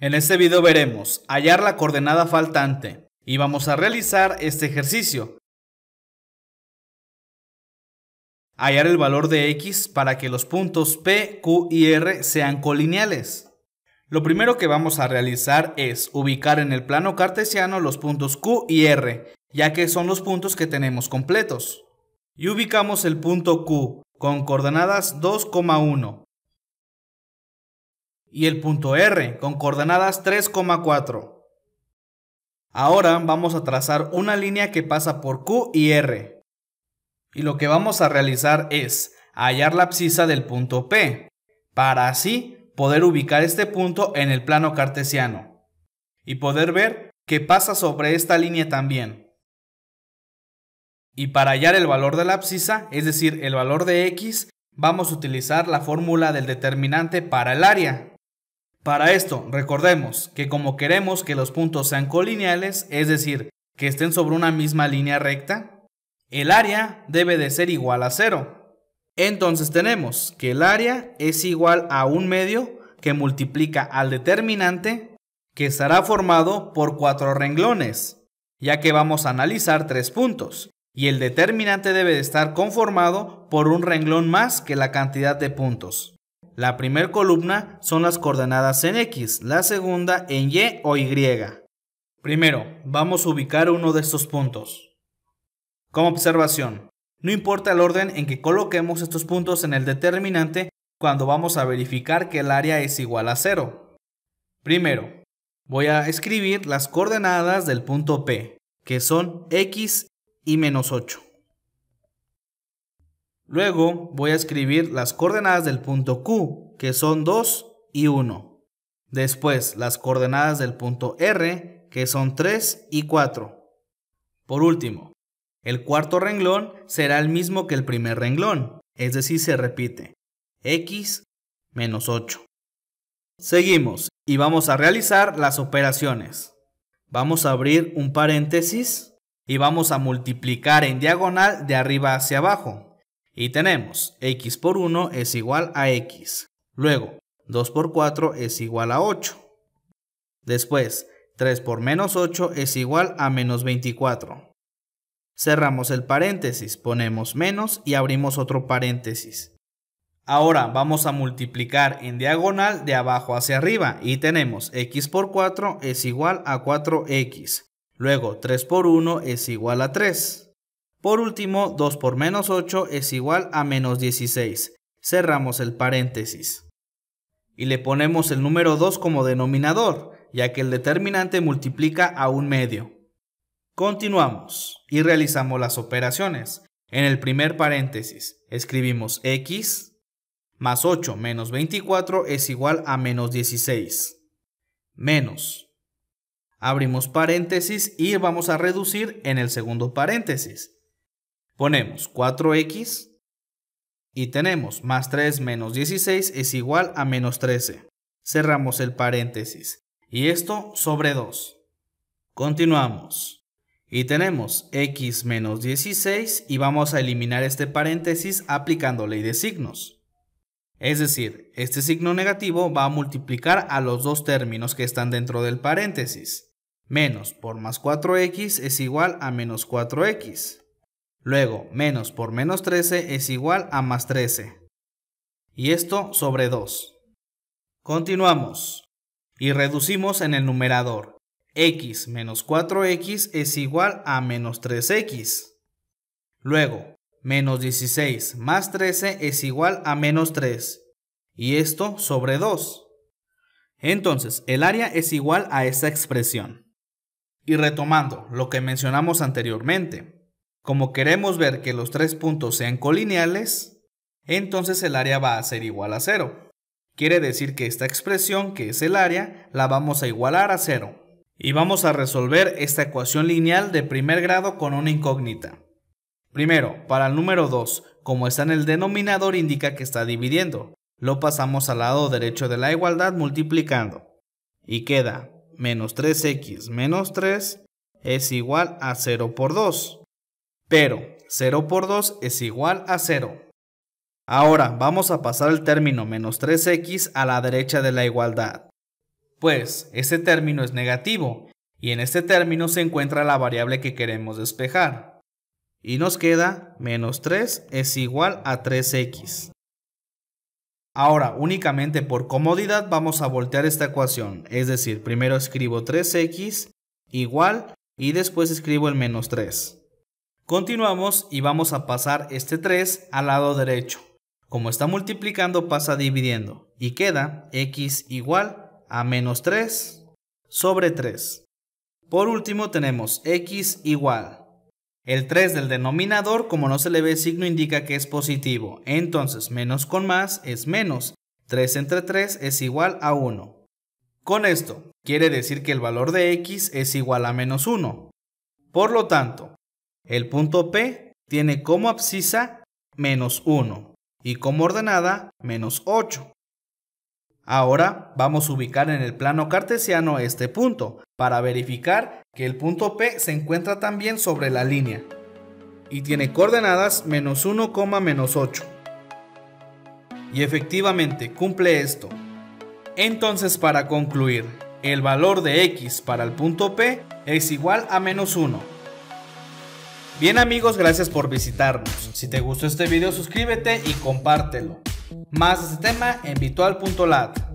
En este video veremos hallar la coordenada faltante y vamos a realizar este ejercicio. Hallar el valor de x para que los puntos P, Q y R sean colineales. Lo primero que vamos a realizar es ubicar en el plano cartesiano los puntos Q y R, ya que son los puntos que tenemos completos. Y ubicamos el punto Q con coordenadas 2,1 y el punto R con coordenadas 3,4. Ahora vamos a trazar una línea que pasa por Q y R. Y lo que vamos a realizar es hallar la abscisa del punto P, para así poder ubicar este punto en el plano cartesiano y poder ver qué pasa sobre esta línea también. Y para hallar el valor de la abscisa, es decir, el valor de x, vamos a utilizar la fórmula del determinante para el área. Para esto, recordemos que como queremos que los puntos sean colineales, es decir, que estén sobre una misma línea recta, el área debe de ser igual a cero. Entonces tenemos que el área es igual a un medio que multiplica al determinante que estará formado por cuatro renglones, ya que vamos a analizar tres puntos, y el determinante debe de estar conformado por un renglón más que la cantidad de puntos. La primera columna son las coordenadas en X, la segunda en Y o Y. Primero, vamos a ubicar uno de estos puntos. Como observación, no importa el orden en que coloquemos estos puntos en el determinante cuando vamos a verificar que el área es igual a cero. Primero, voy a escribir las coordenadas del punto P, que son X y menos 8. Luego voy a escribir las coordenadas del punto Q, que son 2 y 1. Después las coordenadas del punto R, que son 3 y 4. Por último, el cuarto renglón será el mismo que el primer renglón, es decir, se repite x menos 8. Seguimos y vamos a realizar las operaciones. Vamos a abrir un paréntesis y vamos a multiplicar en diagonal de arriba hacia abajo. Y tenemos x por 1 es igual a x. Luego, 2 por 4 es igual a 8. Después, 3 por menos 8 es igual a menos 24. Cerramos el paréntesis, ponemos menos y abrimos otro paréntesis. Ahora vamos a multiplicar en diagonal de abajo hacia arriba y tenemos x por 4 es igual a 4x. Luego 3 por 1 es igual a 3. Por último, 2 por menos 8 es igual a menos 16. Cerramos el paréntesis. Y le ponemos el número 2 como denominador, ya que el determinante multiplica a un medio. Continuamos y realizamos las operaciones. En el primer paréntesis escribimos x más 8 menos 24 es igual a menos 16. Menos. Abrimos paréntesis y vamos a reducir en el segundo paréntesis. Ponemos 4x y tenemos más 3 menos 16 es igual a menos 13. Cerramos el paréntesis. Y esto sobre 2. Continuamos. Y tenemos x menos 16 y vamos a eliminar este paréntesis aplicando ley de signos. Es decir, este signo negativo va a multiplicar a los dos términos que están dentro del paréntesis. Menos por más 4x es igual a menos 4x. Luego, menos por menos 13 es igual a más 13. Y esto sobre 2. Continuamos. Y reducimos en el numerador. x menos 4x es igual a menos 3x. Luego, menos 16 más 13 es igual a menos 3. Y esto sobre 2. Entonces, el área es igual a esa expresión. Y retomando lo que mencionamos anteriormente, como queremos ver que los tres puntos sean colineales, entonces el área va a ser igual a 0. Quiere decir que esta expresión, que es el área, la vamos a igualar a 0. Y vamos a resolver esta ecuación lineal de primer grado con una incógnita. Primero, para el número 2, como está en el denominador indica que está dividiendo. Lo pasamos al lado derecho de la igualdad multiplicando. Y queda menos 3x menos 3 es igual a 0 por 2 pero 0 por 2 es igual a 0. Ahora vamos a pasar el término menos 3x a la derecha de la igualdad, pues ese término es negativo y en este término se encuentra la variable que queremos despejar. Y nos queda menos 3 es igual a 3x. Ahora, únicamente por comodidad vamos a voltear esta ecuación, es decir, primero escribo 3x igual y después escribo el menos 3. Continuamos y vamos a pasar este 3 al lado derecho. Como está multiplicando pasa dividiendo y queda x igual a menos 3 sobre 3. Por último tenemos x igual. El 3 del denominador, como no se le ve signo, indica que es positivo. Entonces, menos con más es menos. 3 entre 3 es igual a 1. Con esto, quiere decir que el valor de x es igual a menos 1. Por lo tanto, el punto P tiene como abscisa menos 1 y como ordenada menos 8. Ahora vamos a ubicar en el plano cartesiano este punto para verificar que el punto P se encuentra también sobre la línea y tiene coordenadas menos 1, menos 8. Y efectivamente cumple esto. Entonces para concluir, el valor de x para el punto P es igual a menos 1. Bien amigos, gracias por visitarnos. Si te gustó este video suscríbete y compártelo. Más de este tema en virtual.lat.